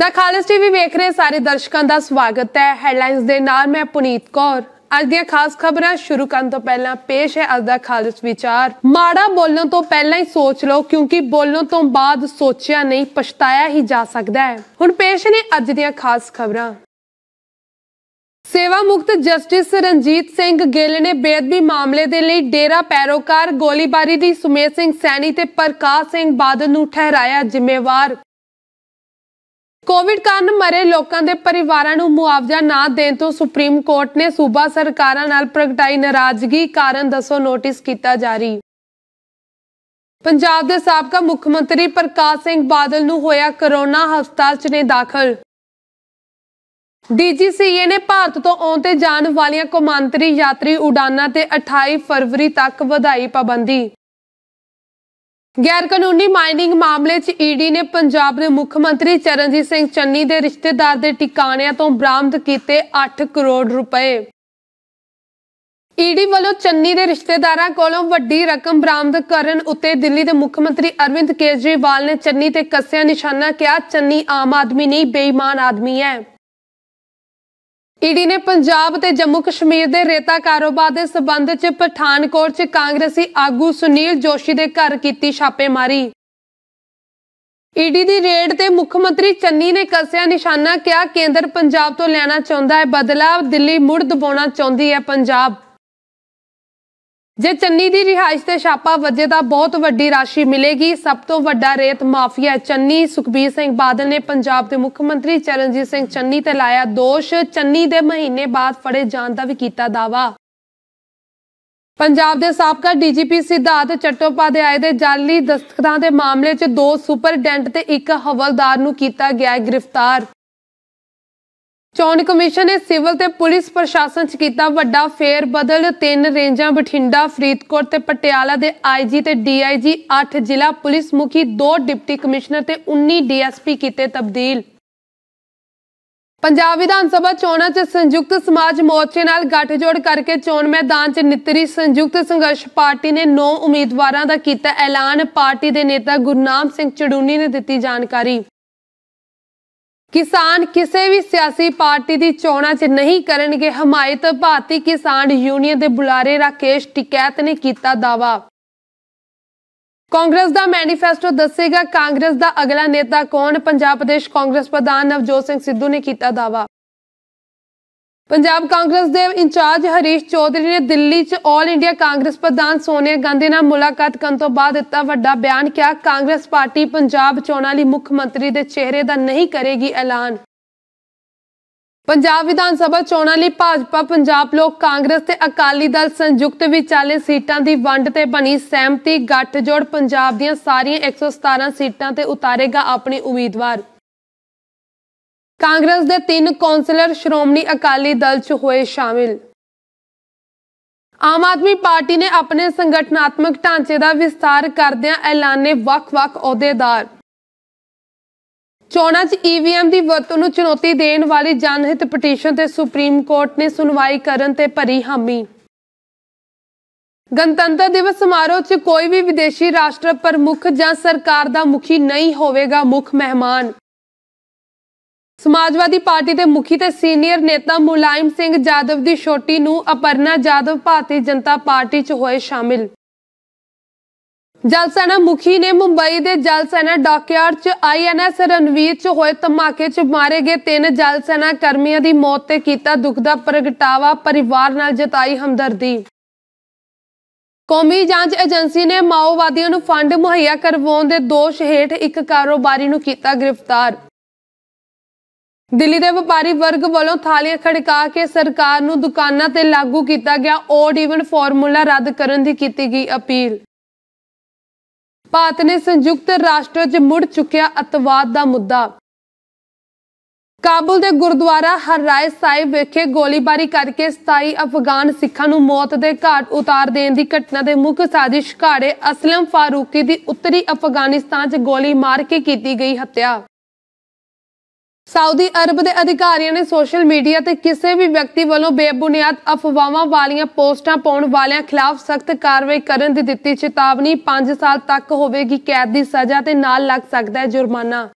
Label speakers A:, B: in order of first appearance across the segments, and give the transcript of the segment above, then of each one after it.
A: ਦਾ ਖਾਲਸ TV ਵੇਖ ਰਹੇ ਸਾਰੇ ਦਰਸ਼ਕਾਂ ਦਾ ਸਵਾਗਤ ਹੈ ਹੈਡਲਾਈਨਸ ਦੇ ਨਾਲ ਮੈਂ ਪੁਨੀਤ ਕੌਰ ਅੱਜ ਦੀਆਂ ਖਾਸ ਖਬਰਾਂ ਸ਼ੁਰੂ ਕਰਨ ਤੋਂ ਪਹਿਲਾਂ ਪੇਸ਼ ਹੈ ਅੱਜ ਦਾ ਖਾਲਸ ਵਿਚਾਰ ਮਾੜਾ ਬੋਲਣ ਤੋਂ ਪਹਿਲਾਂ ਹੀ ਸੋਚ ਲਓ ਕਿਉਂਕਿ ਬੋਲਣ ਤੋਂ ਬਾਅਦ ਸੋਚਿਆ ਨਹੀਂ ਪਛਤਾਇਆ ਹੀ ਜਾ ਸਕਦਾ ਹੈ ਹੁਣ ਪੇਸ਼ ਨੇ ਅੱਜ ਦੀਆਂ ਖਾਸ ਖਬਰਾਂ ਸੇਵਾ ਮੁਕਤ ਜਸਟਿਸ ਰਣਜੀਤ ਸਿੰਘ ਗਿੱਲ ਨੇ ਬੇਅਦਬੀ ਮਾਮਲੇ ਦੇ ਲਈ ਡੇਰਾ ਪੈਰੋਕਾਰ ਗੋਲੀਬਾਰੀ ਦੀ ਸੁਮੇਤ ਸਿੰਘ ਸੈਣੀ ਤੇ ਪ੍ਰਕਾਸ਼ ਸਿੰਘ ਬਾਦਲ ਨੂੰ ਠਹਿਰਾਇਆ ਜ਼ਿੰਮੇਵਾਰ ਕੋਵਿਡ ਕਾਰਨ ਮਰੇ ਲੋਕਾਂ ਦੇ ਪਰਿਵਾਰਾਂ ਨੂੰ ਮੁਆਵਜ਼ਾ ਨਾ ਦੇਣ ਤੋਂ ਸੁਪਰੀਮ ਕੋਰਟ ਨੇ ਸੂਬਾ ਸਰਕਾਰਾਂ ਨਾਲ ਪ੍ਰਗਟਾਈ ਨਾਰਾਜ਼ਗੀ ਕਾਰਨ ਦੱਸੋ ਨੋਟਿਸ ਕੀਤਾ ਜਾਰੀ ਪੰਜਾਬ ਦੇ ਸਾਬਕਾ ਮੁੱਖ ਮੰਤਰੀ ਪ੍ਰਕਾਸ਼ ਸਿੰਘ ਬਾਦਲ ਨੂੰ ਹੋਇਆ ਕਰੋਨਾ ਹਸਪਤਾਲ 'ਚ ਨੇ ਦਾਖਲ ਡੀਜੀਸੀਏ ਨੇ ਭਾਰਤ ਤੋਂ ਆਉਣ ਤੇ ਜਾਣ ਵਾਲੀਆਂ ਕੌਮਾਂਤਰੀ ਯਾਤਰੀ ਉਡਾਨਾਂ ਤੇ 28 ਫਰਵਰੀ ਤੱਕ ਵਧਾਈ ਪਾਬੰਦੀ ਗੈਰ ਕਾਨੂੰਨੀ ਮਾਈਨਿੰਗ ਮਾਮਲੇ 'ਚ ਈਡੀ ਨੇ ਪੰਜਾਬ ਦੇ ਮੁੱਖ ਮੰਤਰੀ ਚਰਨਜੀਤ ਸਿੰਘ ਚੰਨੀ ਦੇ ਰਿਸ਼ਤੇਦਾਰ ਦੇ ਟਿਕਾਣਿਆਂ ਤੋਂ ਬਰਾਮਦ ਕੀਤੇ 8 ਕਰੋੜ ਰੁਪਏ ਈਡੀ ਵੱਲੋਂ ਚੰਨੀ ਦੇ ਰਿਸ਼ਤੇਦਾਰਾਂ ਕੋਲੋਂ ਵੱਡੀ ਰਕਮ ਬਰਾਮਦ ਕਰਨ ਉੱਤੇ ਦਿੱਲੀ ਦੇ ਮੁੱਖ ਮੰਤਰੀ ਅਰਵਿੰਦ ਕੇਜਰੀਵਾਲ ਨੇ ਚੰਨੀ ਤੇ ਕੱਸਿਆ ਨਿਸ਼ਾਨਾ ਕਿਹਾ ਚੰਨੀ ਆਮ ਆਦਮੀ ਨਹੀਂ ਬੇਈਮਾਨ ਆਦਮੀ ਹੈ ਈਡੀ ਨੇ ਪੰਜਾਬ ਤੇ ਜੰਮੂ ਕਸ਼ਮੀਰ ਦੇ ਰੇਤਾ ਕਾਰੋਬਾਰ ਦੇ ਸਬੰਧ 'ਚ ਪਠਾਨਕੋਟ 'ਚ ਕਾਂਗਰਸੀ ਆਗੂ ਸੁਨੀਲ ਜੋਸ਼ੀ ਦੇ ਘਰ ਕੀਤੀ ਛਾਪੇਮਾਰੀ ਈਡੀ ਦੀ ਰੇਡ ਤੇ ਮੁੱਖ ਮੰਤਰੀ ਚੰਨੀ ਨੇ ਕਸਿਆ ਨਿਸ਼ਾਨਾ ਕਿਹਾ ਕੇਂਦਰ ਪੰਜਾਬ ਤੋਂ ਲੈਣਾ ਚਾਹੁੰਦਾ ਹੈ ਬਦਲਾਵ ਦਿੱਲੀ ਮੁੜ ਦਬਾਉਣਾ ਚਾਹੁੰਦੀ ਹੈ ਪੰਜਾਬ ਜੇ ਚੰਨੀ ਦੀ ਰਿਹਾਇਸ਼ ਤੇ ਛਾਪਾ ਵੱਜੇ ਤਾਂ ਬਹੁਤ ਵੱਡੀ ਰਾਸ਼ੀ ਮਿਲੇਗੀ ਸਭ ਤੋਂ ਵੱਡਾ ਰੇਤ ਮਾਫੀਆ ਚੰਨੀ ਸੁਖਬੀਰ ਸਿੰਘ ਬਾਦਲ ਨੇ ਪੰਜਾਬ ਦੇ ਮੁੱਖ ਮੰਤਰੀ ਚਰਨਜੀਤ ਸਿੰਘ ਚੰਨੀ ਤੇ ਲਾਇਆ ਦੋਸ਼ ਚੰਨੀ ਦੇ ਮਹੀਨੇ ਬਾਅਦ ਫੜੇ ਜਾਣ ਦਾ ਵੀ ਕੀਤਾ ਦਾਵਾ ਪੰਜਾਬ ਦੇ ਸਾਬਕਾ ਡੀਜੀਪੀ ਸਿਧਾਰਥ ਚਟੋਪਾਧਿਆਏ ਦੇ ਜਾਲੀ ਦਸਤਖਤਾਂ ਦੇ ਮਾਮਲੇ 'ਚ ਦੋ ਸੁਪਰਡੈਂਟ ਤੇ ਇੱਕ ਹਵਲਦਾਰ ਨੂੰ ਕੀਤਾ ਗਿਆ ਗ੍ਰਿਫਤਾਰ ਚੋਣ ਕਮਿਸ਼ਨ ਨੇ ਸਿਵਲ ਤੇ ਪੁਲਿਸ ਪ੍ਰਸ਼ਾਸਨ 'ਚ ਕੀਤਾ ਵੱਡਾ ਫੇਰ ਬਦਲ ਤਿੰਨ ਰੇਂਜਾਂ ਬਠਿੰਡਾ ਫਰੀਦਕੋਟ ਤੇ ਪਟਿਆਲਾ ਦੇ ਆਈਜੀ ਤੇ ਡੀਆਈਜੀ 8 ਜ਼ਿਲ੍ਹਾ ਪੁਲਿਸ ਮੁਖੀ 2 ਡਿਪਟੀ ਕਮਿਸ਼ਨਰ ਤੇ 19 ਡੀਐਸਪੀ ਕੀਤੇ ਤਬਦੀਲ ਪੰਜਾਬ ਵਿਧਾਨ ਸਭਾ ਚੋਣਾਂ 'ਚ ਸੰਯੁਕਤ ਸਮਾਜ ਮੋਰਚੇ ਨਾਲ ਗੱਠਜੋੜ ਕਰਕੇ ਚੋਣ ਮੈਦਾਨ 'ਚ ਨਿਤਰੀ ਸੰਯੁਕਤ ਸੰਘਰਸ਼ ਪਾਰਟੀ ਨੇ 9 ਉਮੀਦਵਾਰਾਂ ਦਾ ਕੀਤਾ ਐਲਾਨ ਪਾਰਟੀ ਦੇ ਨੇਤਾ ਗੁਰਨਾਮ ਸਿੰਘ ਚੜੂਨੀ ਨੇ ਦਿੱਤੀ ਜਾਣਕਾਰੀ ਕਿਸਾਨ ਕਿਸੇ ਵੀ ਸਿਆਸੀ ਪਾਰਟੀ ਦੀ ਚੋਣਾਂ 'ਚ ਨਹੀਂ ਕਰਨਗੇ ਹਮਾਇਤ ਭਾਰਤੀ ਕਿਸਾਨ ਯੂਨੀਅਨ ਦੇ ਬੁਲਾਰੇ ਰਾਕੇਸ਼ ਟਿਕੈਤ ਨੇ ਕੀਤਾ ਦਾਵਾ ਕਾਂਗਰਸ ਦਾ ਮੈਨੀਫੈਸਟੋ ਦੱਸੇਗਾ ਕਾਂਗਰਸ ਦਾ ਅਗਲਾ ਨੇਤਾ ਕੌਣ ਪੰਜਾਬ ਪ੍ਰਦੇਸ਼ ਕਾਂਗਰਸ ਪ੍ਰਧਾਨ ਨਵਜੋਤ ਸਿੰਘ ਸਿੱਧੂ ਨੇ ਕੀਤਾ ਦਾਵਾ ਪੰਜਾਬ ਕਾਂਗਰਸ ਦੇ ਇੰਚਾਰਜ ਹਰੀਸ਼ ਚੌਧਰੀ ਨੇ ਦਿੱਲੀ 'ਚ 올 ਇੰਡੀਆ ਕਾਂਗਰਸ ਪ੍ਰਧਾਨ ਸੋਨੀਆ ਗਾਂਧੀ ਨਾਲ ਮੁਲਾਕਾਤ ਕਰਨ ਤੋਂ ਬਾਅਦ ਦਿੱਤਾ ਵੱਡਾ ਬਿਆਨ ਕਿਹਾ ਕਾਂਗਰਸ ਪਾਰਟੀ ਪੰਜਾਬ ਚੋਣਾਂ ਲਈ ਮੁੱਖ ਮੰਤਰੀ ਦੇ ਚਿਹਰੇ ਦਾ ਨਹੀਂ ਕਰੇਗੀ ਐਲਾਨ ਪੰਜਾਬ ਵਿਧਾਨ ਸਭਾ ਚੋਣਾਂ ਲਈ ਭਾਜਪਾ ਪੰਜਾਬ ਲੋਕ ਕਾਂਗਰਸ ਤੇ ਅਕਾਲੀ ਦਲ ਸੰਯੁਕਤ ਵਿਚਾਲੇ ਸੀਟਾਂ ਦੀ ਵੰਡ ਤੇ ਬਣੀ ਸਹਿਮਤੀ ਗੱਠਜੋੜ ਪੰਜਾਬ ਦੀਆਂ ਸਾਰੀਆਂ 117 ਸੀਟਾਂ ਤੇ ਉਤਾਰੇਗਾ ਆਪਣੇ ਉਮੀਦਵਾਰ ਕਾਂਗਰਸ ਦੇ ਤਿੰਨ ਕੌਂਸਲਰ ਸ਼੍ਰੋਮਣੀ ਅਕਾਲੀ ਦਲ 'ਚ ਹੋਏ ਸ਼ਾਮਿਲ ਆਮ ਆਦਮੀ ਪਾਰਟੀ ਨੇ ਆਪਣੇ ਸੰਗਠਨਾਤਮਕ ਢਾਂਚੇ ਦਾ ਵਿਸਤਾਰ ਕਰਦਿਆਂ ਐਲਾਨੇ ਵੱਖ-ਵੱਖ ਅਹੁਦੇਦਾਰ ਚੋਣਾਂ 'ਚ ਈਵੀਐਮ ਦੀ ਵਰਤੋਂ ਨੂੰ ਚੁਣੌਤੀ ਦੇਣ ਵਾਲੀ ਜਨਹਿਤ ਪਟੀਸ਼ਨ ਤੇ ਸੁਪਰੀਮ ਕੋਰਟ ਨੇ ਸੁਣਵਾਈ ਕਰਨ ਤੇ ਭਰੀ ਹਾਮੀ ਗਣਤੰਤਰ ਦਿਵਸ ਸਮਾਰੋਹ 'ਚ ਕੋਈ ਵੀ ਵਿਦੇਸ਼ੀ ਰਾਸ਼ਟਰ ਪ੍ਰਮੁੱਖ ਜਾਂ ਸਰਕਾਰ ਦਾ ਮੁਖੀ ਨਹੀਂ ਹੋਵੇਗਾ ਮੁੱਖ ਮਹਿਮਾਨ ਸਮਾਜਵਾਦੀ ਪਾਰਟੀ ਦੇ ਮੁਖੀ ਤੇ ਸੀਨੀਅਰ ਨੇਤਾ ਮੁਲਾਇਮ ਸਿੰਘ ਜਾਦਵ ਦੀ ਛੋਟੀ ਨੂੰ ਅਪਰਨਾ ਜਾਦਵ ਭਾਰਤੀ ਜਨਤਾ ਪਾਰਟੀ 'ਚ ਹੋਏ ਸ਼ਾਮਿਲ ਜਲਸੈਨਾ ਮੁਖੀ ਨੇ ਮੁੰਬਈ ਦੇ ਜਲਸੈਨਾ ਡਾਕਯਾਰਡ 'ਚ ਆਈਐਨਐਸ ਰਣਵੀਰ 'ਚ ਹੋਏ ਧਮਾਕੇ 'ਚ ਮਾਰੇ ਗਏ ਤਿੰਨ ਜਲਸੈਨਾ ਕਰਮੀਆਂ ਦੀ ਮੌਤ ਤੇ ਕੀਤਾ ਦੁੱਖ ਦਾ ਪ੍ਰਗਟਾਵਾ ਪਰਿਵਾਰ ਨਾਲ ਜਤਾਈ ਹਮਦਰਦੀ ਕੌਮੀ ਜਾਂਚ ਏਜੰਸੀ ਨੇ ਮਾਓਵਾਦੀਆਂ ਨੂੰ ਫੰਡ ਮੁਹੱਈਆ ਕਰਵਾਉਣ ਦੇ ਦੋਸ਼ ਹੇਠ ਇੱਕ ਕਾਰੋਬਾਰੀ ਨੂੰ ਕੀਤਾ ਗ੍ਰਿਫਤਾਰ ਦਿੱਲੀ ਦੇ ਵਪਾਰੀ ਵਰਗ ਵੱਲੋਂ ਥਾਲੀਆਂ ਖੜਕਾ ਕੇ ਸਰਕਾਰ ਨੂੰ ਦੁਕਾਨਾਂ ਤੇ ਲਾਗੂ ਕੀਤਾ ਗਿਆ ਓਡ ਇਵਨ ਫਾਰਮੂਲਾ ਰੱਦ ਕਰਨ ਦੀ ਕੀਤੀ ਗਈ ਅਪੀਲ ਭਾਰਤ ਨੇ ਸੰਯੁਕਤ ਰਾਸ਼ਟਰ 'ਚ ਮੁੜ ਚੁੱਕਿਆ ਅਤਵਾਦ ਦਾ ਮੁੱਦਾ ਕਾਬੁਲ ਦੇ ਗੁਰਦੁਆਰਾ ਰਾਇ ਸਾਹਿਬ ਵਿਖੇ ਗੋਲੀਬਾਰੀ ਕਰਕੇ 27 ਅਫਗਾਨ ਸਿੱਖਾਂ ਨੂੰ ਮੌਤ ਦੇ ਘਾਟ ਉਤਾਰ ਦੇਣ ਦੀ ਘਟਨਾ ਦੇ ਮੁੱਖ ਸਾਜ਼ਿਸ਼ਕਾਰੇ ਅਸਲਮ ਫਾਰੂਕੀ ਦੀ ਉੱਤਰੀ ਅਫਗਾਨਿਸਤਾਨ 'ਚ ਗੋਲੀ ਮਾਰ ਕੇ ਕੀਤੀ ਗਈ ਹੱਤਿਆ ਸਾਊਦੀ ਅਰਬ ਦੇ ਅਧਿਕਾਰੀਆਂ ਨੇ ਸੋਸ਼ਲ ਮੀਡੀਆ ਤੇ ਕਿਸੇ ਵੀ ਵਿਅਕਤੀ ਵੱਲੋਂ ਬੇਬੁਨਿਆਦ ਅਫਵਾਹਾਂ ਵਾਲੀਆਂ ਪੋਸਟਾਂ ਪਾਉਣ ਵਾਲਿਆਂ ਖਿਲਾਫ ਸਖਤ ਕਾਰਵਾਈ ਕਰਨ ਦੀ ਦਿੱਤੀ ਚੇਤਾਵਨੀ 5 ਸਾਲ ਤੱਕ ਹੋਵੇਗੀ ਕੈਦ ਦੀ ਸਜ਼ਾ ਤੇ ਨਾਲ ਲੱਗ ਸਕਦਾ ਹੈ ਜੁਰਮਾਨਾ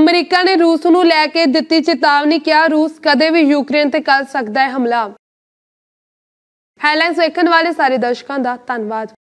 A: ਅਮਰੀਕਾ ਨੇ ਰੂਸ ਨੂੰ ਲੈ ਕੇ ਦਿੱਤੀ ਚੇਤਾਵਨੀ ਕਿਹਾ ਰੂਸ ਕਦੇ ਵੀ ਯੂਕਰੇਨ ਤੇ ਕਰ ਸਕਦਾ ਹੈ ਹਮਲਾ ਹੈਡਲਾਈਨਸ ਵੇਖਣ ਵਾਲੇ ਸਾਰੇ ਦਰਸ਼ਕਾਂ ਦਾ ਧੰਨਵਾਦ